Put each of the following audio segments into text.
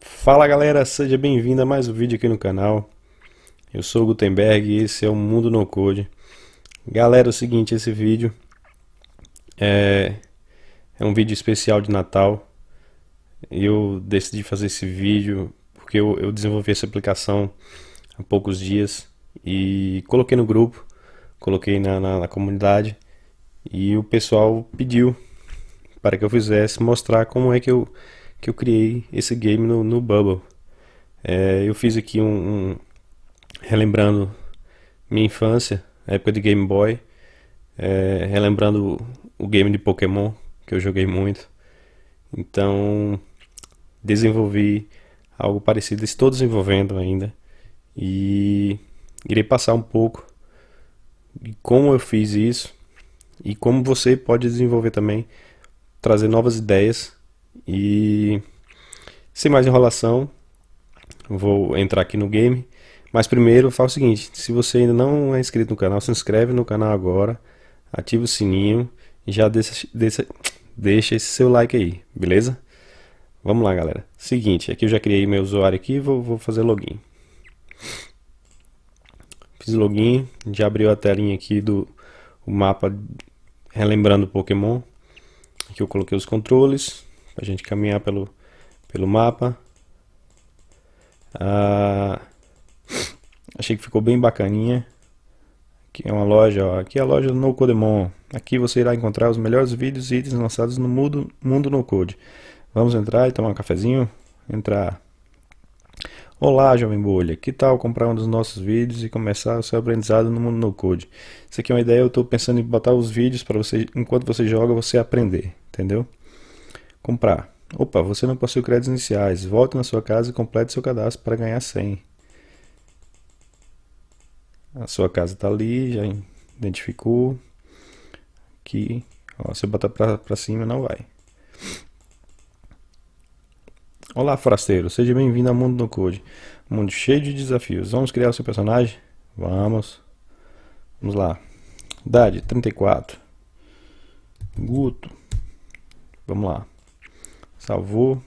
Fala galera, seja bem-vindo a mais um vídeo aqui no canal. Eu sou o Gutenberg e esse é o Mundo No Code. Galera, é o seguinte, esse vídeo é, é um vídeo especial de Natal. Eu decidi fazer esse vídeo porque eu, eu desenvolvi essa aplicação há poucos dias e coloquei no grupo, coloquei na, na, na comunidade e o pessoal pediu para que eu fizesse mostrar como é que eu, que eu criei esse game no, no Bubble. É, eu fiz aqui um, um, relembrando minha infância, época de Game Boy, é, relembrando o, o game de Pokémon que eu joguei muito. Então desenvolvi algo parecido, estou desenvolvendo ainda e irei passar um pouco de como eu fiz isso e como você pode desenvolver também trazer novas ideias e sem mais enrolação, vou entrar aqui no game. Mas primeiro, falo o seguinte: se você ainda não é inscrito no canal, se inscreve no canal agora, ativa o sininho e já deixa, deixa, deixa esse seu like aí, beleza? Vamos lá, galera. Seguinte, aqui eu já criei meu usuário aqui, vou, vou fazer login. Fiz login, já abriu a telinha aqui do mapa relembrando Pokémon. Aqui eu coloquei os controles para a gente caminhar pelo, pelo mapa. Ah, achei que ficou bem bacaninha. Aqui é uma loja, ó. aqui é a loja No Codemon. Aqui você irá encontrar os melhores vídeos e itens lançados no mundo, mundo no Code. Vamos entrar e tomar um cafezinho? Entrar. Olá, jovem bolha! Que tal comprar um dos nossos vídeos e começar o seu aprendizado no mundo no code? Isso aqui é uma ideia, eu estou pensando em botar os vídeos para você, enquanto você joga, você aprender, entendeu? Comprar. Opa, você não possui créditos iniciais. Volte na sua casa e complete seu cadastro para ganhar 100. A sua casa está ali, já identificou. Aqui, ó, se eu botar para cima não vai. Olá, forasteiro, seja bem-vindo ao Mundo do Code. Um mundo cheio de desafios. Vamos criar o seu personagem? Vamos. Vamos lá. Idade 34. Guto. Vamos lá. Salvou.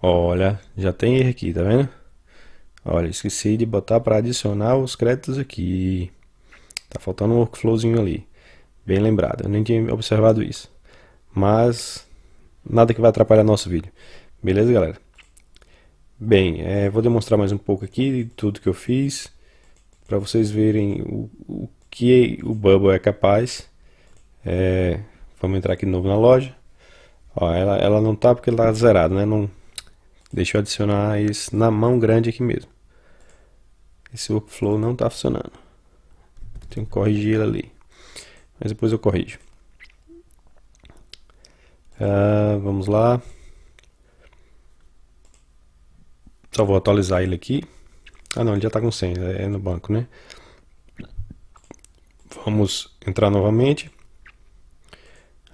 Olha, já tem erro aqui, tá vendo? Olha, esqueci de botar para adicionar os créditos aqui. Tá faltando um workflowzinho ali. Bem lembrado, eu nem tinha observado isso. Mas nada que vai atrapalhar nosso vídeo. Beleza, galera? Bem, é, vou demonstrar mais um pouco aqui tudo que eu fiz para vocês verem o, o, que o Bubble é capaz. É, vamos entrar aqui de novo na loja. Ó, ela, ela não tá porque ela tá zerada, né? Não, deixa eu adicionar isso na mão grande aqui mesmo. Esse workflow não tá funcionando. Tenho que corrigir ele ali. Mas depois eu corrijo. Uh, vamos lá. Só vou atualizar ele aqui. Ah não, ele já está com 100, é no banco, né? Vamos entrar novamente.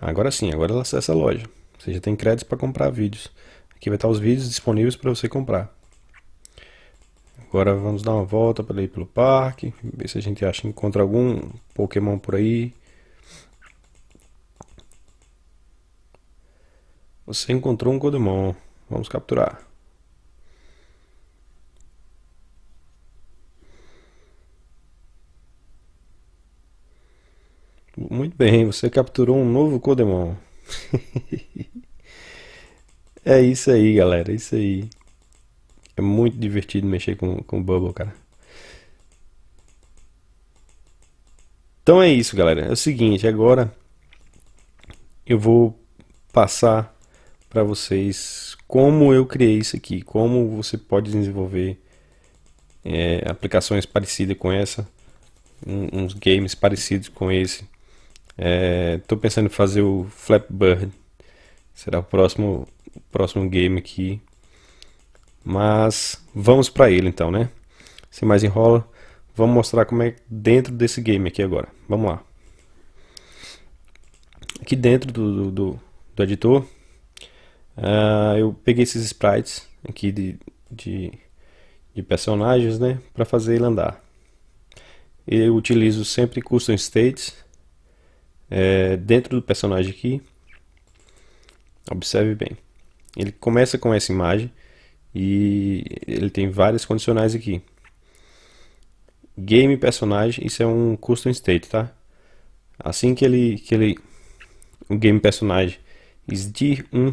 Agora sim, agora ela acessa a loja. Você já tem créditos para comprar vídeos. Aqui vai estar os vídeos disponíveis para você comprar. Agora vamos dar uma volta para ir pelo parque, ver se a gente acha, encontra algum Pokémon por aí. Você encontrou um Godemon. Vamos capturar. Muito bem, você capturou um novo Codemon. é isso aí, galera. É isso aí. É muito divertido mexer com, com o Bubble, cara. Então é isso, galera. É o seguinte, agora eu vou passar para vocês como eu criei isso aqui, como você pode desenvolver é, aplicações parecidas com essa, um, uns games parecidos com esse. Estou é, pensando em fazer o Flapbird, será o próximo, próximo game aqui, mas vamos para ele então, né? Sem mais enrola, vamos mostrar como é dentro desse game aqui agora. Vamos lá. Aqui dentro do, do, do editor, Uh, eu peguei esses sprites aqui de, de, de personagens, né, para fazer ele andar. Eu utilizo sempre custom states é, dentro do personagem aqui. Observe bem. Ele começa com essa imagem e ele tem várias condicionais aqui. Game personagem, isso é um custom state, tá? Assim que ele que ele o game personagem exigir um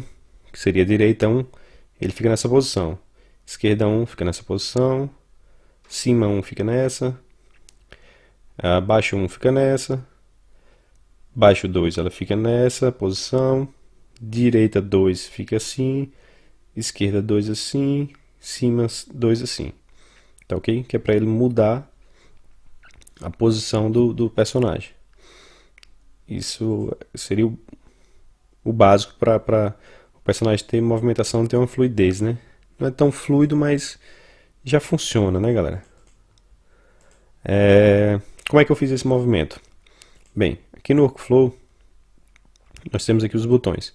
que seria direita 1, ele fica nessa posição. Esquerda 1 fica nessa posição. Cima 1 fica nessa. Abaixo 1 fica nessa. Baixo 2 ela fica nessa posição. Direita 2 fica assim. Esquerda 2 assim. Cima 2 assim. Tá ok? Que é para ele mudar a posição do, do personagem. Isso seria o, o básico para personagem ter movimentação, ter uma fluidez, né? Não é tão fluido, mas já funciona, né, galera? É... Como é que eu fiz esse movimento? Bem, aqui no workflow nós temos aqui os botões.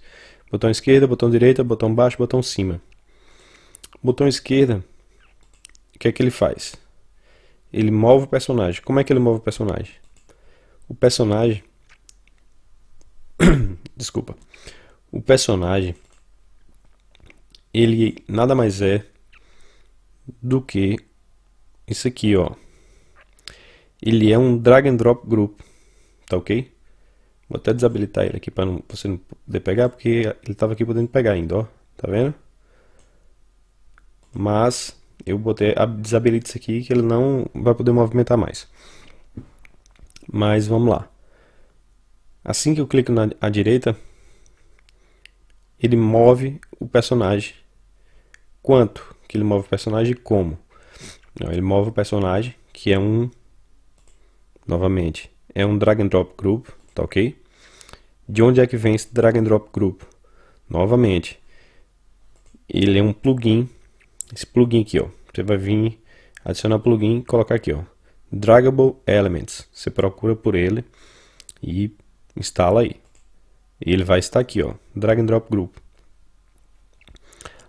Botão esquerda, botão direita, botão baixo, botão cima. Botão esquerda, o que é que ele faz? Ele move o personagem. Como é que ele move o personagem? O personagem Desculpa. O personagem ele nada mais é do que isso aqui, ó. Ele é um drag and drop group, tá ok? Vou até desabilitar ele aqui para você não poder pegar, porque ele estava aqui podendo pegar ainda, ó. Tá vendo? Mas eu botei, desabilito isso aqui que ele não vai poder movimentar mais. Mas vamos lá. Assim que eu clico na à direita, ele move o personagem. Quanto que ele move o personagem e como. Não, ele move o personagem, que é um. Novamente, é um drag and drop group, tá ok? De onde é que vem esse drag and drop group? Novamente, ele é um plugin. Esse plugin aqui, ó. Você vai vir, adicionar plugin e colocar aqui, ó. Dragable Elements. Você procura por ele e instala aí. E ele vai estar aqui, ó, drag and drop grupo.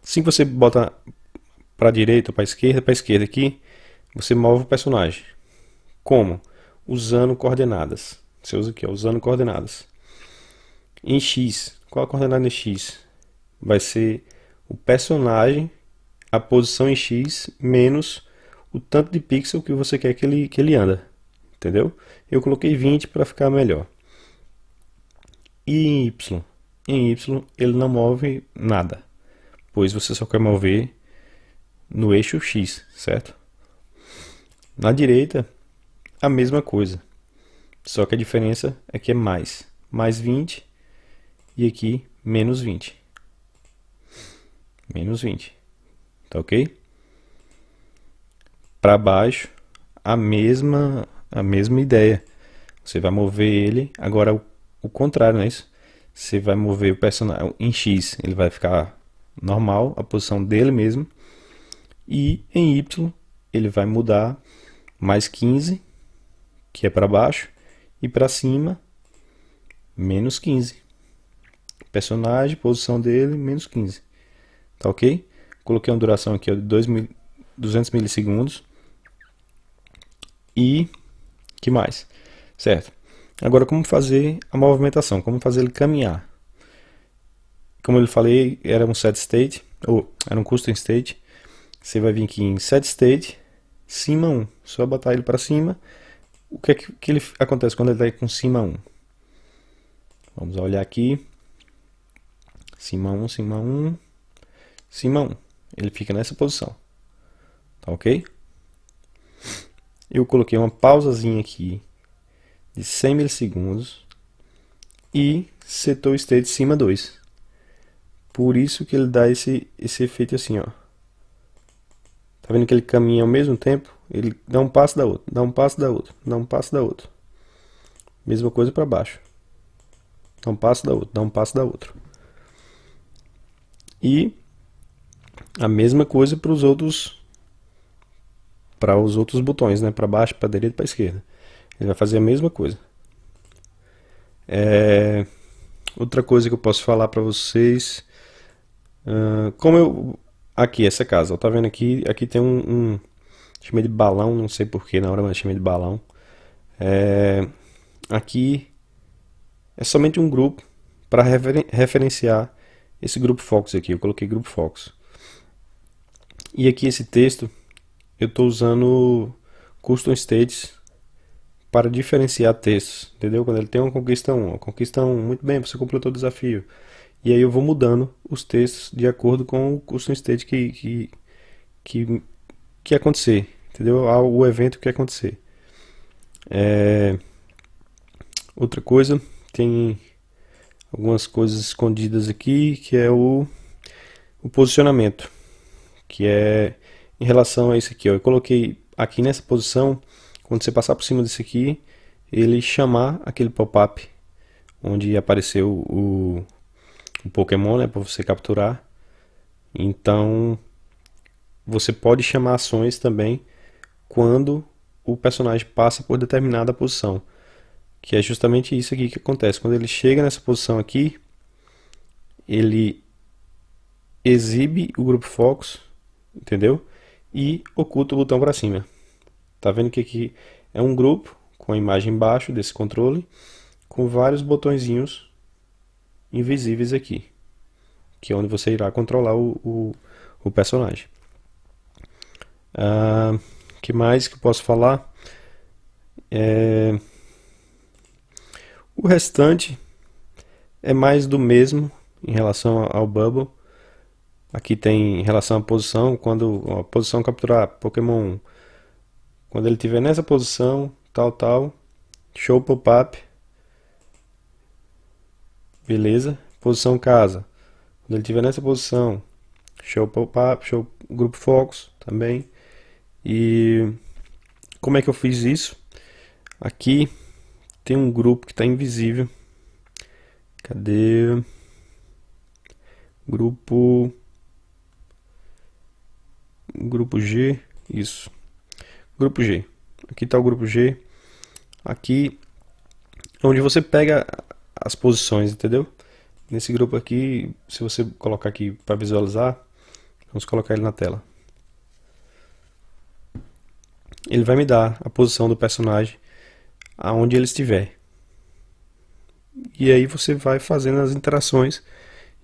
Assim que você bota para direita, para esquerda, para esquerda aqui, você move o personagem. Como? Usando coordenadas. Você usa aqui, ó, usando coordenadas. Em X, qual a coordenada em X? Vai ser o personagem, a posição em X, menos o tanto de pixel que você quer que ele, que ele anda. Entendeu? Eu coloquei 20 para ficar melhor e em Y. Em Y ele não move nada, pois você só quer mover no eixo X, certo? Na direita, a mesma coisa, só que a diferença é que é mais, mais 20 e aqui menos 20. Menos 20, tá ok? Para baixo, a mesma, a mesma ideia. Você vai mover ele, agora o o contrário, não é isso? Você vai mover o personagem em X, ele vai ficar normal, a posição dele mesmo. E em Y, ele vai mudar mais 15, que é para baixo, e para cima, menos 15. Personagem, posição dele, menos 15. Tá ok? Coloquei uma duração aqui ó, de 200 milissegundos. E que mais? Certo. Agora, como fazer a movimentação, como fazer ele caminhar. Como eu falei, era um set state, ou era um custom state. Você vai vir aqui em set state, cima 1. Só botar ele para cima. O que é que, que ele acontece quando ele está com cima 1? Vamos olhar aqui. Cima 1, cima 1, cima 1. Ele fica nessa posição. Tá ok? Eu coloquei uma pausazinha aqui de 100 milissegundos e o state de cima 2. Por isso que ele dá esse, esse efeito assim, ó. Tá vendo que ele caminha ao mesmo tempo? Ele dá um passo da outra, dá um passo da outra, dá um passo da outra. Mesma coisa para baixo. Dá um passo da outra, dá um passo da outra. E a mesma coisa para os outros para os outros botões, né? Para baixo, para direita, para esquerda. Ele vai fazer a mesma coisa. É... Outra coisa que eu posso falar para vocês, uh, como eu aqui essa casa, ó, tá vendo aqui? Aqui tem um, um chamei de balão, não sei porquê na hora, mas chamei de balão. É... Aqui é somente um grupo para referen referenciar esse grupo Fox aqui. Eu coloquei grupo Fox. E aqui esse texto eu estou usando custom states para diferenciar textos, entendeu? Quando ele tem uma conquista 1, uma conquista 1, muito bem, você completou o desafio. E aí eu vou mudando os textos de acordo com o custom state que, que, que, que acontecer, entendeu? O evento que acontecer. É... Outra coisa, tem algumas coisas escondidas aqui, que é o, o posicionamento, que é em relação a isso aqui, ó. eu coloquei aqui nessa posição quando você passar por cima desse aqui, ele chamar aquele pop-up onde apareceu o, o Pokémon, né, para você capturar. Então, você pode chamar ações também quando o personagem passa por determinada posição, que é justamente isso aqui que acontece. Quando ele chega nessa posição aqui, ele exibe o grupo Focus, entendeu? E oculta o botão para cima. Tá vendo que aqui é um grupo com a imagem embaixo desse controle, com vários botõezinhos invisíveis aqui, que é onde você irá controlar o, o, o personagem. O ah, que mais que eu posso falar? É... O restante é mais do mesmo em relação ao Bubble. Aqui tem em relação à posição, quando a posição capturar Pokémon quando ele estiver nessa posição, tal, tal, show pop-up. Beleza? Posição casa. Quando ele estiver nessa posição, show pop-up, show grupo focos também. E como é que eu fiz isso? Aqui tem um grupo que está invisível. Cadê? Grupo. Grupo G. Isso. Grupo G. Aqui está o grupo G. Aqui é onde você pega as posições, entendeu? Nesse grupo aqui, se você colocar aqui para visualizar, vamos colocar ele na tela. Ele vai me dar a posição do personagem aonde ele estiver. E aí você vai fazendo as interações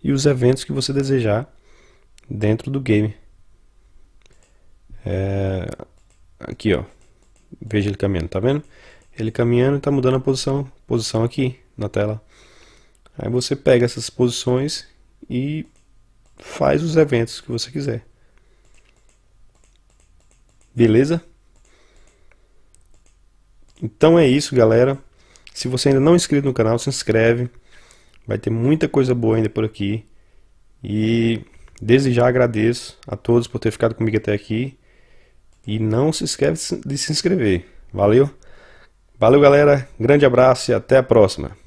e os eventos que você desejar dentro do game. É, aqui, ó. Veja ele caminhando, tá vendo? Ele caminhando e tá mudando a posição, posição aqui na tela. Aí você pega essas posições e faz os eventos que você quiser. Beleza? Então é isso, galera. Se você ainda não é inscrito no canal, se inscreve. Vai ter muita coisa boa ainda por aqui. E desde já agradeço a todos por ter ficado comigo até aqui. E não se esquece de se inscrever. Valeu? Valeu, galera. Grande abraço e até a próxima.